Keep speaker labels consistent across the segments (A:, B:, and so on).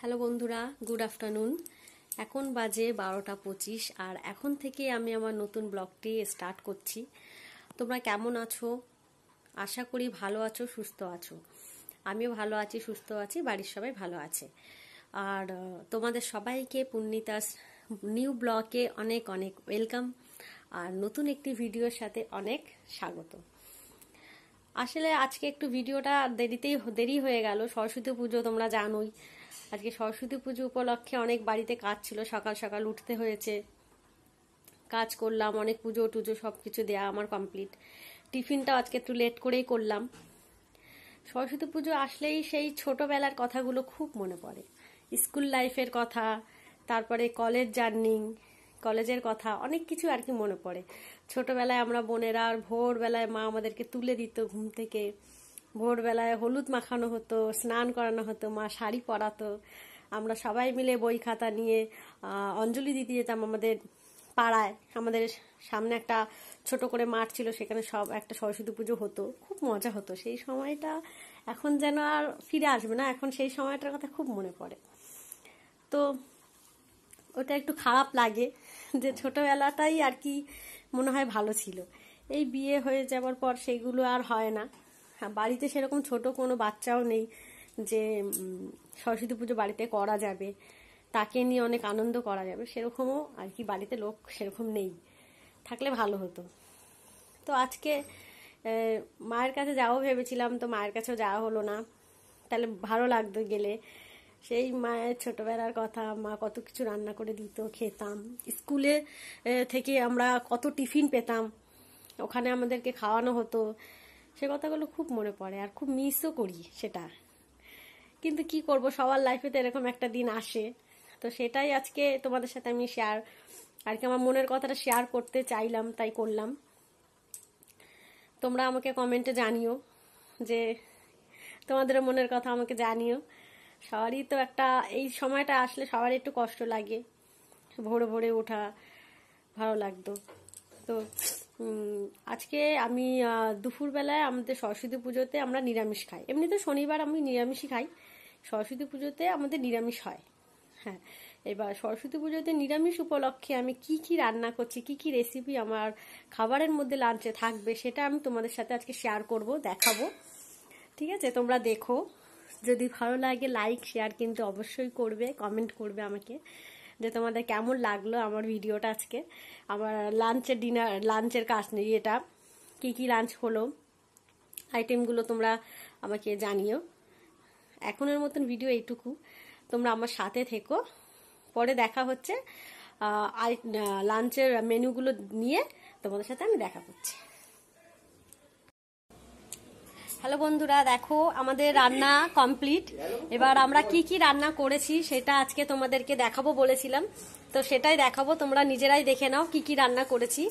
A: hello বন্ধুরা good afternoon এখন বাজে বারোটা পঁচিশ আর এখন থেকে আমি আমার নতুন ব্লগটি স্টার্ট করছি তোমরা কেমন আছো আশা করি ভালো আছো সুস্থ আছো আমিও ভালো আছি সুস্থ আছি বাড়ির সবাই ভালো আছে আর তোমাদের সবাইকে পুণ্যিতাস নিউ ব্লকে অনেক অনেক ওয়েলকাম আর নতুন একটি ভিডিওর সাথে অনেক স্বাগত আসলে আজকে একটু ভিডিওটা দেরিতেই দেরি হয়ে গেল সরস্বতী পুজো তোমরা জানোই আজকে সরস্বতী পুজো উপলক্ষে অনেক বাড়িতে কাজ ছিল সকাল সকাল উঠতে হয়েছে কাজ করলাম অনেক পুজো টুজো সব কিছু দেয়া আমার কমপ্লিট টিফিনটাও আজকে একটু লেট করেই করলাম সরস্বতী পুজো আসলেই সেই ছোটবেলার কথাগুলো খুব মনে পড়ে স্কুল লাইফের কথা তারপরে কলেজ জার্নি কলেজের কথা অনেক কিছু আর কি মনে পড়ে ছোটবেলায় আমরা বোনেরা ভোরবেলায় মা আমাদেরকে তুলে দিত ঘুম থেকে ভোরবেলায় হলুদ মাখানো হতো স্নান করানো হতো মা শাড়ি পরাতো আমরা সবাই মিলে বই খাতা নিয়ে অঞ্জলি দিতে যেতাম আমাদের পাড়ায় আমাদের সামনে একটা ছোট করে মাঠ ছিল সেখানে সব একটা সরস্বতী পুজো হতো খুব মজা হতো সেই সময়টা এখন যেন আর ফিরে আসবে না এখন সেই সময়টার কথা খুব মনে পড়ে তো ওটা একটু খারাপ লাগে যে ছোটোবেলাটাই আর কি মনে হয় ভালো ছিল এই বিয়ে হয়ে যাওয়ার পর সেগুলো আর হয় না হ্যাঁ, বাড়িতে সেরকম ছোট কোনো বাচ্চাও নেই যে সরস্বতী পুজো বাড়িতে করা যাবে তাকে নিয়ে অনেক আনন্দ করা যাবে সেরকমও আর কি বাড়িতে লোক সেরকম নেই থাকলে ভালো হতো তো আজকে মায়ের কাছে যাও ভেবেছিলাম তো মায়ের কাছেও যাওয়া হলো না তাহলে ভালো লাগতো গেলে সেই মায়ের ছোটবেলার কথা মা কত কিছু রান্না করে দিত খেতাম স্কুলে থেকে আমরা কত টিফিন পেতাম ওখানে আমাদেরকে খাওয়ানো হতো সে কথাগুলো খুব মনে পড়ে আর খুব মিসও করি সেটা কিন্তু কি করব সবার লাইফে তো এরকম একটা দিন আসে তো সেটাই আজকে তোমাদের সাথে আমি শেয়ার আর কি আমার মনের কথাটা শেয়ার করতে চাইলাম তাই করলাম তোমরা আমাকে কমেন্টে জানিও যে তোমাদের মনের কথা আমাকে জানিও সবারই তো একটা এই সময়টা আসলে সবার একটু কষ্ট লাগে ভোরে ভোরে ওঠা ভালো লাগতো তো আজকে আমি দুপুরবেলায় আমাদের সরস্বতী পুজোতে আমরা নিরামিষ খাই এমনিতে শনিবার আমি নিরামিষই খাই সরস্বতী পুজোতে আমাদের নিরামিষ হয় হ্যাঁ এবার সরস্বতী পুজোতে নিরামিষ উপলক্ষে আমি কি কি রান্না করছি কি কি রেসিপি আমার খাবারের মধ্যে লাঞ্চে থাকবে সেটা আমি তোমাদের সাথে আজকে শেয়ার করব দেখাবো ঠিক আছে তোমরা দেখো যদি ভালো লাগে লাইক শেয়ার কিন্তু অবশ্যই করবে কমেন্ট করবে আমাকে যে তোমাদের কেমন লাগলো আমার ভিডিওটা আজকে আমার লাঞ্চের ডিনার লাঞ্চের কাজ নেই এটা কী কী লাঞ্চ হলো আইটেমগুলো তোমরা আমাকে জানিও এখনের মতন ভিডিও এইটুকু তোমরা আমার সাথে থেকো পরে দেখা হচ্ছে লাঞ্চের মেনুগুলো নিয়ে তোমাদের সাথে আমি দেখা করছি হ্যালো বন্ধুরা দেখো আমাদের রান্না কমপ্লিট এবার আমরা কি কি রান্না করেছি সেটা আজকে তোমাদেরকে দেখাবো বলেছিলাম তো সেটাই দেখাবো তোমরা নিজেরাই দেখে নাও কি কি রান্না করেছি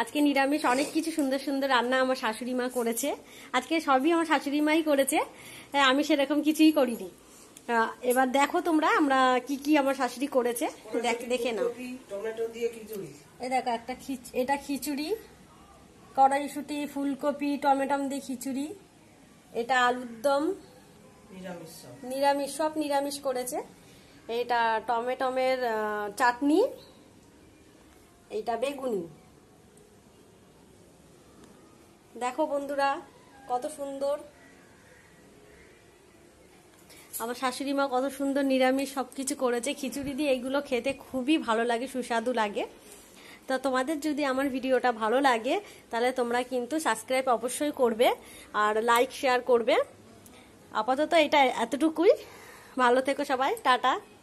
A: আজকে নিরামিষ অনেক কিছু সুন্দর সুন্দর রান্না আমার শাশুড়ি মা করেছে আজকে সবই আমার শাশুড়ি মাই করেছে হ্যাঁ, আমি সেরকম কিছুই করিনি এবার দেখো তোমরা আমরা কি কি আমার শাশুড়ি করেছে দেখে নাও দেখো একটা এটা খিচুড়ি কড়াইশুটি ফুলকপি টমেটম দিয়ে খিচুড়ি এটা আলুর দম নিরামিষ সব নিরামিষ করেছে এটা টমেটমের চাটনি এটা বেগুনি দেখো বন্ধুরা কত সুন্দর আমার শাশুড়ি মা কত সুন্দর নিরামিষ সবকিছু করেছে খিচুড়ি দিয়ে এগুলো খেতে খুবই ভালো লাগে সুস্বাদু লাগে তো তোমাদের যদি আমার ভিডিওটা ভালো লাগে তাহলে তোমরা কিন্তু সাবস্ক্রাইব অবশ্যই করবে আর লাইক শেয়ার করবে আপাতত এটা এতটুকুই ভালো থেকো সবাই টাটা